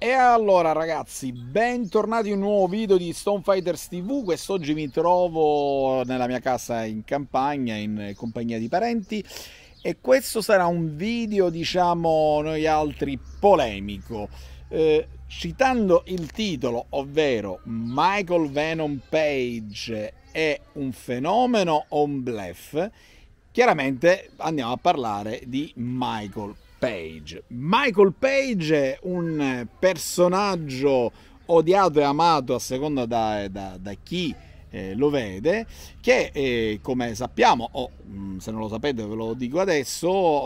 E allora ragazzi, bentornati in un nuovo video di Stone Fighters TV, quest'oggi mi trovo nella mia casa in campagna, in compagnia di parenti e questo sarà un video, diciamo, noi altri polemico. Eh, citando il titolo, ovvero Michael Venom Page è un fenomeno o un bluff, chiaramente andiamo a parlare di Michael Page. Michael Page è un personaggio odiato e amato a seconda da, da, da chi eh, lo vede, che eh, come sappiamo, o oh, se non lo sapete ve lo dico adesso,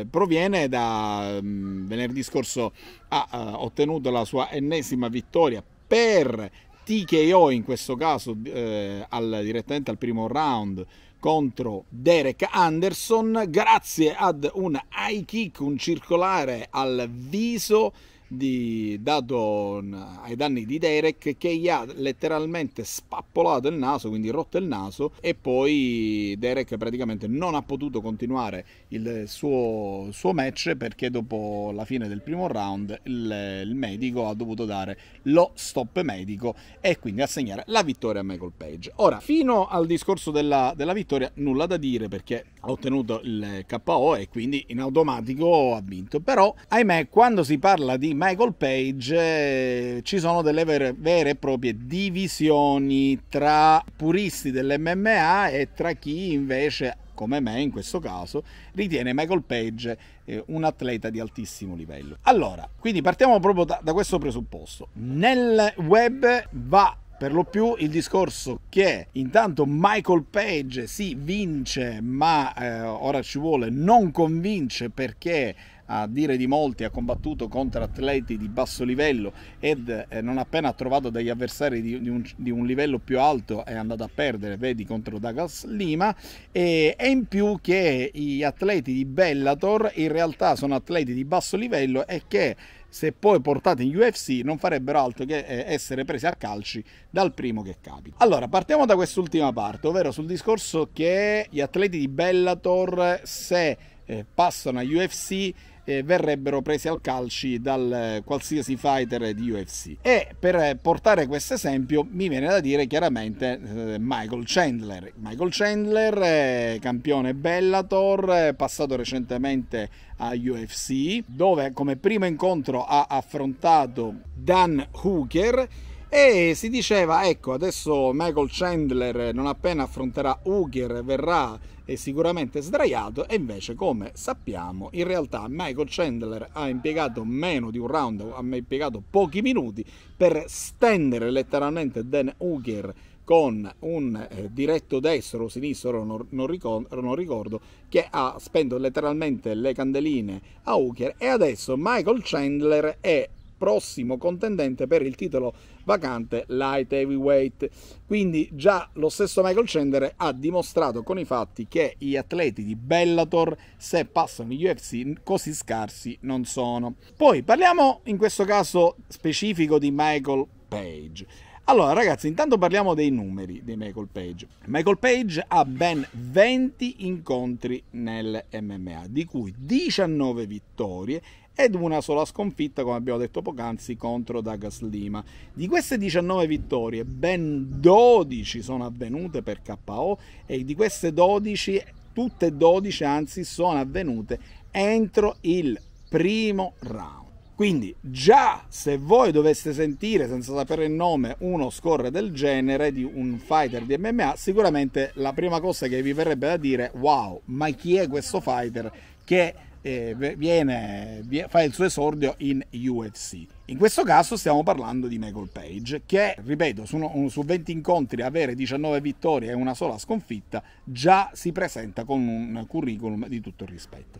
eh, proviene da mh, mm, venerdì scorso ha eh, ottenuto la sua ennesima vittoria per TKO in questo caso eh, al, direttamente al primo round contro Derek Anderson grazie ad un high kick, un circolare al viso di, dato ai danni di Derek che gli ha letteralmente spappolato il naso, quindi rotto il naso e poi Derek praticamente non ha potuto continuare il suo, suo match perché dopo la fine del primo round il, il, medico ha dovuto dare lo stop medico e quindi assegnare la vittoria a Michael Page. Ora, fino al discorso della, della vittoria nulla da dire perché ha ottenuto il KO e quindi in automatico ha vinto, però ahimè quando si parla di Michael Page eh, ci sono delle vere, vere, e proprie divisioni tra puristi dell'MMA e tra chi invece come me in questo caso, ritiene Michael Page eh, un atleta di altissimo livello. Allora, quindi partiamo proprio da, da questo presupposto. Nel web va per lo più il discorso che intanto Michael Page si sì, vince ma eh, ora ci vuole non convince perché a dire di molti ha combattuto contro atleti di basso livello ed eh, non appena ha trovato degli avversari di, di, un, di, un, livello più alto è andato a perdere, vedi contro Douglas Lima e, e in più che gli atleti di Bellator in realtà sono atleti di basso livello e che se poi portati in UFC non farebbero altro che eh, essere presi a calci dal primo che capita. Allora, partiamo da quest'ultima parte, ovvero sul discorso che gli atleti di Bellator se eh, passano a UFC e verrebbero presi al calci dal qualsiasi fighter di UFC. E per portare questo esempio mi viene da dire chiaramente eh, Michael Chandler. Michael Chandler, eh, campione Bellator, passato recentemente a UFC, dove come primo incontro ha affrontato Dan Hooker e si diceva ecco adesso Michael Chandler non appena affronterà Hooker verrà è sicuramente sdraiato e invece come sappiamo in realtà Michael Chandler ha impiegato meno di un round, ha impiegato pochi minuti per stendere letteralmente Dan Hooker con un eh, diretto destro o sinistro, non, non, ricordo, non, ricordo, che ha spento letteralmente le candeline a Hooker e adesso Michael Chandler è prossimo contendente per il titolo vacante light heavyweight. Quindi già lo stesso Michael Chandler ha dimostrato con i fatti che gli atleti di Bellator, se passano gli UFC, così scarsi non sono. Poi parliamo in questo caso specifico di Michael Page. Allora ragazzi, intanto parliamo dei numeri di Michael Page. Michael Page ha ben 20 incontri nel MMA, di cui 19 vittorie ed una sola sconfitta, come abbiamo detto poc'anzi, contro Douglas Lima. Di queste 19 vittorie, ben 12 sono avvenute per KO e di queste 12, tutte 12 anzi, sono avvenute entro il primo round. Quindi già se voi doveste sentire, senza sapere il nome, uno score del genere di un fighter di MMA, sicuramente la prima cosa che vi verrebbe da dire, wow, ma chi è questo fighter che eh, viene, fa il suo esordio in UFC. In questo caso stiamo parlando di Michael Page, che ripeto, su, uno, su 20 incontri avere 19 vittorie e una sola sconfitta, già si presenta con un curriculum di tutto il rispetto.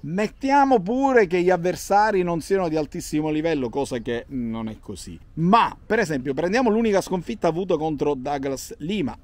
Mettiamo pure che gli avversari non siano di altissimo livello, cosa che non è così. Ma, per esempio, prendiamo l'unica sconfitta avuta contro Douglas Lima,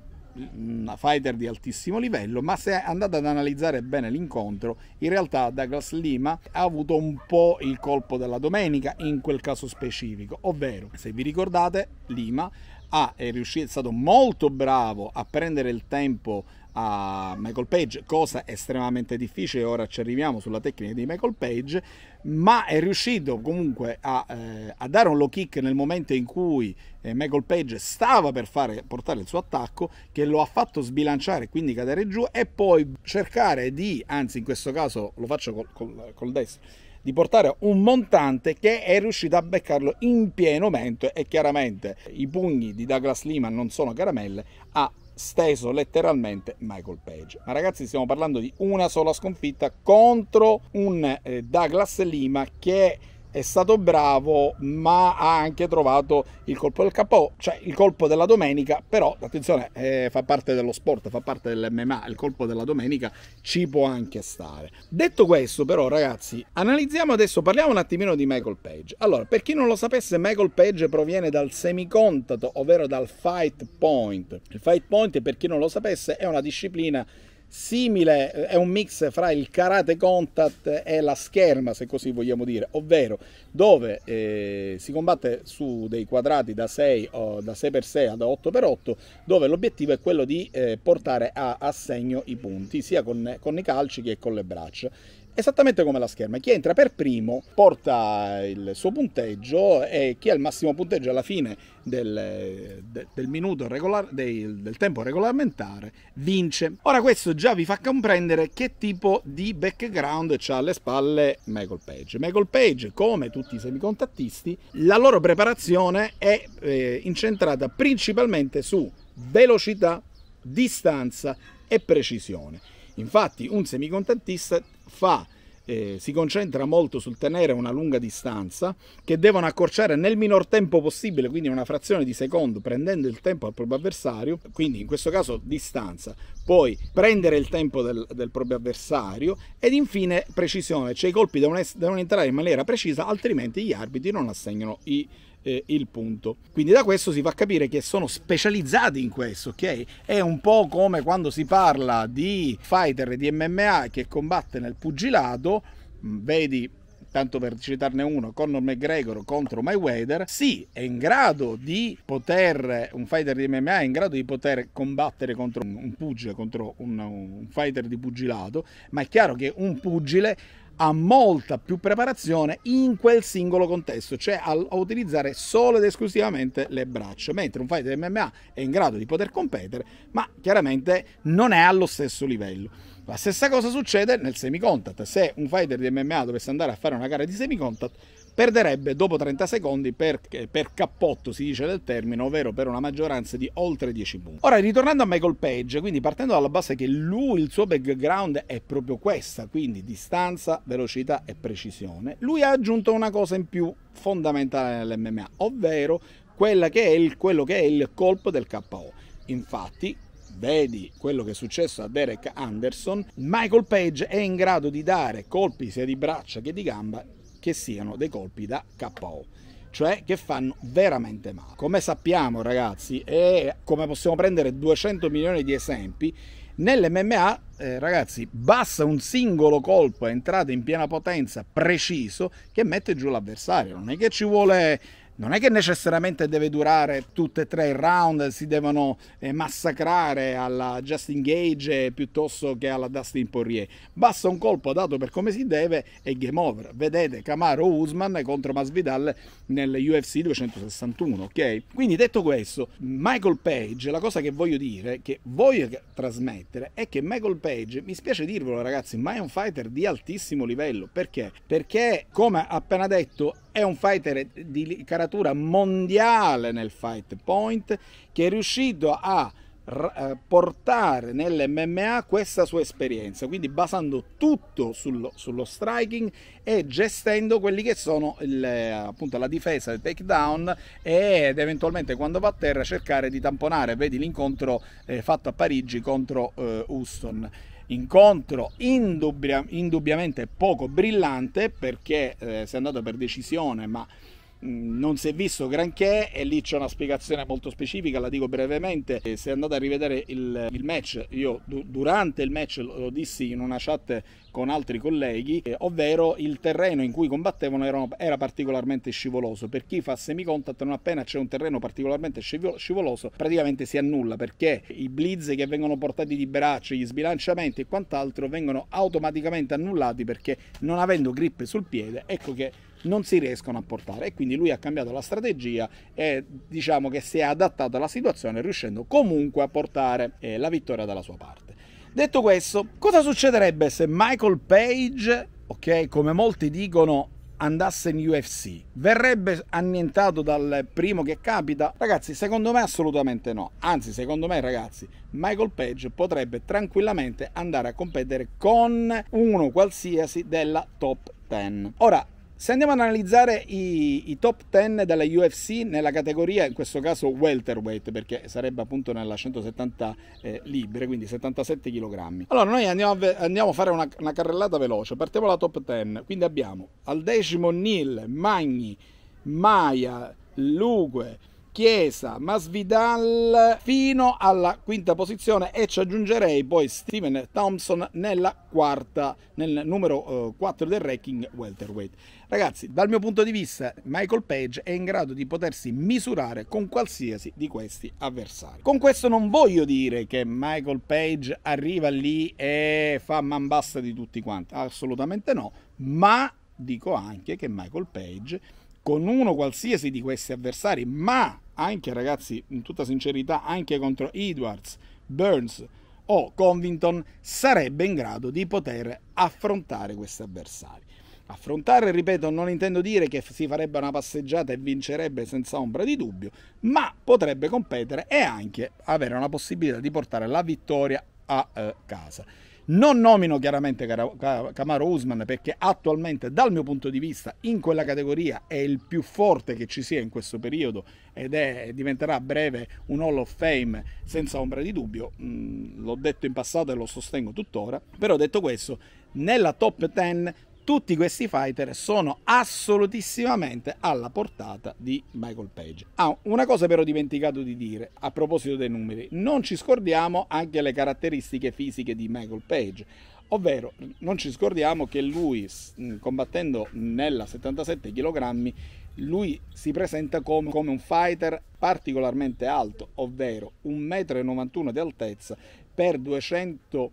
una fighter di altissimo livello, ma se andate ad analizzare bene l'incontro, in realtà Douglas Lima ha avuto un po' il colpo della domenica in quel caso specifico, ovvero se vi ricordate Lima ha, è, riuscito, è stato molto bravo a prendere il tempo a Michael Page, cosa estremamente difficile, ora ci arriviamo sulla tecnica di Michael Page, ma è riuscito comunque a, eh, a dare un low kick nel momento in cui eh, Michael Page stava per fare, portare il suo attacco, che lo ha fatto sbilanciare, quindi cadere giù e poi cercare di, anzi in questo caso lo faccio col, col, col destro, di portare un montante che è riuscito a beccarlo in pieno mento e chiaramente i pugni di Douglas Lima non sono caramelle, ha steso letteralmente Michael Page. Ma ragazzi stiamo parlando di una sola sconfitta contro un eh, Douglas Lima che è stato bravo, ma ha anche trovato il colpo del capo, cioè il colpo della domenica, però attenzione, eh, fa parte dello sport, fa parte dell'MMA, il colpo della domenica ci può anche stare. Detto questo, però ragazzi, analizziamo adesso, parliamo un attimino di Michael Page. Allora, per chi non lo sapesse, Michael Page proviene dal semicontato, ovvero dal fight point. Il fight point, per chi non lo sapesse, è una disciplina simile, è un mix fra il karate contact e la scherma, se così vogliamo dire, ovvero dove eh, si combatte su dei quadrati da 6, da 6x6 a 8x8, dove l'obiettivo è quello di eh, portare a, a segno i punti, sia con, con i calci che con le braccia esattamente come la scherma. Chi entra per primo porta il suo punteggio e chi ha il massimo punteggio alla fine del, de, del minuto regolare, del, del tempo regolamentare vince. Ora questo già vi fa comprendere che tipo di background ha alle spalle Michael Page. Michael Page, come tutti i semicontattisti, la loro preparazione è eh, incentrata principalmente su velocità, distanza e precisione. Infatti un semicontattista fa eh, si concentra molto sul tenere una lunga distanza che devono accorciare nel minor tempo possibile, quindi una frazione di secondo, prendendo il tempo al proprio avversario, quindi in questo caso distanza, poi prendere il tempo del, del proprio avversario ed infine precisione, cioè i colpi devono, devono entrare in maniera precisa, altrimenti gli arbitri non assegnano i eh, il punto. Quindi da questo si fa capire che sono specializzati in questo, ok? È un po' come quando si parla di fighter di MMA che combatte nel pugilato, mm, vedi tanto per citarne uno, Conor McGregor contro Mayweather, sì, è in grado di poter, un fighter di MMA è in grado di poter combattere contro un pugile, contro un, un fighter di pugilato, ma è chiaro che un pugile ha molta più preparazione in quel singolo contesto, cioè a, utilizzare solo ed esclusivamente le braccia, mentre un fighter MMA è in grado di poter competere, ma chiaramente non è allo stesso livello. La stessa cosa succede nel semi-contact. Se un fighter di MMA dovesse andare a fare una gara di semi-contact, perderebbe dopo 30 secondi per, per, cappotto, si dice del termine, ovvero per una maggioranza di oltre 10 punti. Ora, ritornando a Michael Page, quindi partendo dalla base che lui, il suo background è proprio questa, quindi distanza, velocità e precisione, lui ha aggiunto una cosa in più fondamentale nell'MMA, ovvero che è il, quello che è il colpo del KO. Infatti, vedi quello che è successo a Derek Anderson, Michael Page è in grado di dare colpi sia di braccia che di gamba che siano dei colpi da KO cioè che fanno veramente male. Come sappiamo ragazzi e come possiamo prendere 200 milioni di esempi, nell'MMA eh, ragazzi basta un singolo colpo entrato in piena potenza preciso che mette giù l'avversario, non è che ci vuole non è che necessariamente deve durare tutte e tre i round, si devono eh, massacrare alla Justin Gage piuttosto che alla Dustin Poirier. Basta un colpo dato per come si deve e game over. Vedete Camaro Usman contro Masvidal nel UFC 261, ok? Quindi detto questo, Michael Page, la cosa che voglio dire, che voglio trasmettere, è che Michael Page, mi spiace dirvelo ragazzi, ma è un fighter di altissimo livello. Perché? Perché, come appena detto, è un fighter di caratura mondiale nel fight point che è riuscito a eh, portare nell'MMA questa sua esperienza, quindi basando tutto sullo, sullo striking e gestendo quelli che sono il, appunto la difesa, il takedown ed eventualmente quando va a terra cercare di tamponare, vedi l'incontro eh, fatto a Parigi contro eh, Houston incontro indubbia, indubbiamente poco brillante perché eh, si è andato per decisione ma Mm, non si è visto granché e lì c'è una spiegazione molto specifica, la dico brevemente. Eh, se andate a rivedere il, il match, io du durante il match lo dissi in una chat con altri colleghi, eh, ovvero il terreno in cui combattevano era, era particolarmente scivoloso. Per chi fa semi-contact, non appena c'è un terreno particolarmente scivoloso, praticamente si annulla perché i blizz che vengono portati di braccio, gli sbilanciamenti e quant'altro vengono automaticamente annullati perché non avendo grip sul piede, ecco che non si riescono a portare e quindi lui ha cambiato la strategia e diciamo che si è adattato alla situazione riuscendo comunque a portare eh, la vittoria dalla sua parte. Detto questo, cosa succederebbe se Michael Page, ok, come molti dicono, andasse in UFC, verrebbe annientato dal primo che capita? Ragazzi, secondo me assolutamente no. Anzi, secondo me, ragazzi, Michael Page potrebbe tranquillamente andare a competere con uno qualsiasi della top 10. Ora, se andiamo ad analizzare i, i, top 10 della UFC nella categoria, in questo caso welterweight, perché sarebbe appunto nella 170 eh, libbre, quindi 77 kg. Allora noi andiamo a, andiamo a fare una, una, carrellata veloce, partiamo dalla top 10, quindi abbiamo al decimo Neil, Magni, Maia, Lugue, Chiesa, Masvidal fino alla quinta posizione e ci aggiungerei poi Steven Thompson nella quarta, nel numero eh, 4 del ranking welterweight. Ragazzi, dal mio punto di vista, Michael Page è in grado di potersi misurare con qualsiasi di questi avversari. Con questo non voglio dire che Michael Page arriva lì e fa man bassa di tutti quanti, assolutamente no, ma dico anche che Michael Page con uno qualsiasi di questi avversari, ma anche ragazzi, in tutta sincerità, anche contro Edwards, Burns o Covington, sarebbe in grado di poter affrontare questi avversari. Affrontare, ripeto, non intendo dire che si farebbe una passeggiata e vincerebbe senza ombra di dubbio, ma potrebbe competere e anche avere una possibilità di portare la vittoria a eh, casa. Non nomino chiaramente Camaro Usman perché attualmente dal mio punto di vista in quella categoria è il più forte che ci sia in questo periodo ed è, diventerà a breve un Hall of Fame senza ombra di dubbio. Mm, l'ho detto in passato e lo sostengo tuttora, però detto questo, nella top 10 tutti questi fighter sono assolutissimamente alla portata di Michael Page. Ah, una cosa però ho dimenticato di dire a proposito dei numeri, non ci scordiamo anche le caratteristiche fisiche di Michael Page. Ovvero, non ci scordiamo che lui, combattendo nella 77 kg, lui si presenta come, come, un fighter particolarmente alto, ovvero 1,91 m di altezza per 201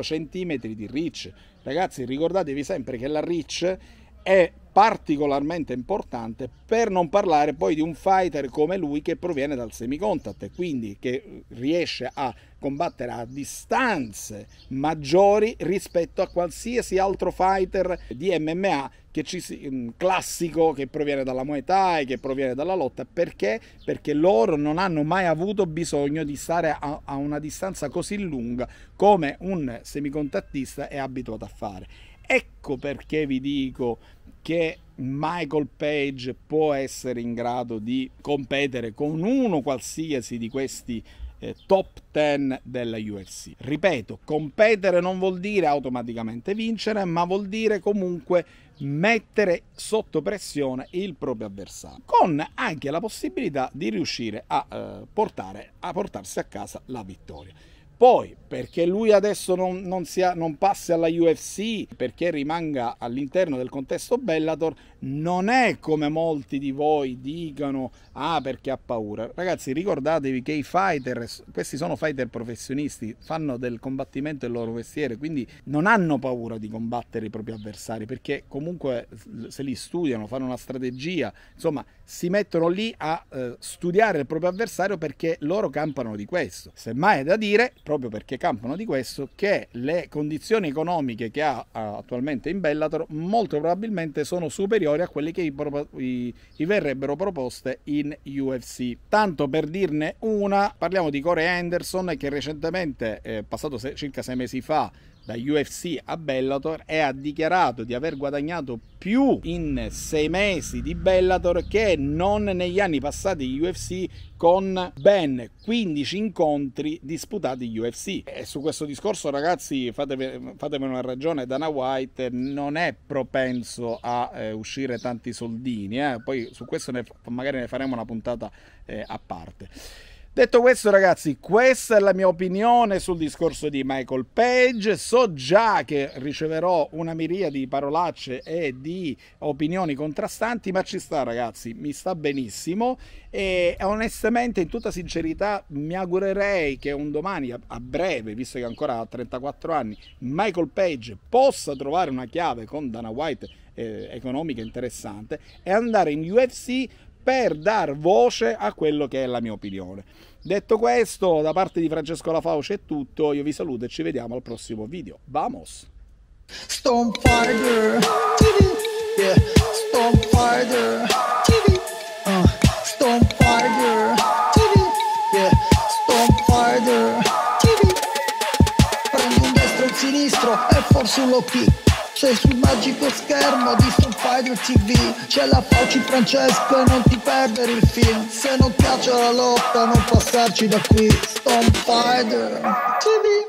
cm di reach Ragazzi, ricordatevi sempre che la Rich è particolarmente importante per non parlare poi di un fighter come lui che proviene dal semi e quindi che riesce a combattere a distanze maggiori rispetto a qualsiasi altro fighter di MMA che ci, mm, classico che proviene dalla Muay Thai, che proviene dalla lotta, perché? Perché loro non hanno mai avuto bisogno di stare a, a una distanza così lunga come un semicontattista è abituato a fare Ecco perché vi dico che Michael Page può essere in grado di competere con uno qualsiasi di questi eh, top 10 della UFC. Ripeto, competere non vuol dire automaticamente vincere, ma vuol dire comunque mettere sotto pressione il proprio avversario, con anche la possibilità di riuscire a, eh, portare, a portarsi a casa la vittoria. Poi perché lui adesso non, non, sia, non passi alla UFC, perché rimanga all'interno del contesto Bellator, non è come molti di voi dicano, ah perché ha paura. Ragazzi ricordatevi che i fighter, questi sono fighter professionisti, fanno del combattimento il loro mestiere, quindi non hanno paura di combattere i propri avversari, perché comunque se li studiano, fanno una strategia, insomma si mettono lì a eh, studiare il proprio avversario perché loro campano di questo. Semmai è da dire proprio perché campano di questo, che le condizioni economiche che ha attualmente in Bellator molto probabilmente sono superiori a quelle che gli verrebbero proposte in UFC. Tanto per dirne una, parliamo di Corey Anderson che recentemente, eh, passato se, circa sei mesi fa, da UFC a Bellator e ha dichiarato di aver guadagnato più in sei mesi di Bellator che non negli anni passati di UFC con ben 15 incontri disputati in UFC. E su questo discorso ragazzi fatemi, fatemi una ragione, Dana White non è propenso a eh, uscire tanti soldini, eh? poi su questo ne, magari ne faremo una puntata eh, a parte. Detto questo ragazzi, questa è la mia opinione sul discorso di Michael Page, so già che riceverò una miriade di parolacce e di opinioni contrastanti, ma ci sta ragazzi, mi sta benissimo e onestamente in tutta sincerità mi augurerei che un domani a breve, visto che ancora ha 34 anni, Michael Page possa trovare una chiave con Dana White eh, economica interessante e andare in UFC per dar voce a quello che è la mia opinione. Detto questo, da parte di Francesco La Fauce è tutto, io vi saluto e ci vediamo al prossimo video. Vamos! Stone Fighter TV yeah. Stone Fighter TV uh. Fighter TV yeah. Stone Fighter TV Prendo un destro e un sinistro e forse un low sei sul magico schermo di Stone Fighter TV C'è la Fauci Francesco e non ti perdere il film Se non piace la lotta non passarci da qui Stone Fighter TV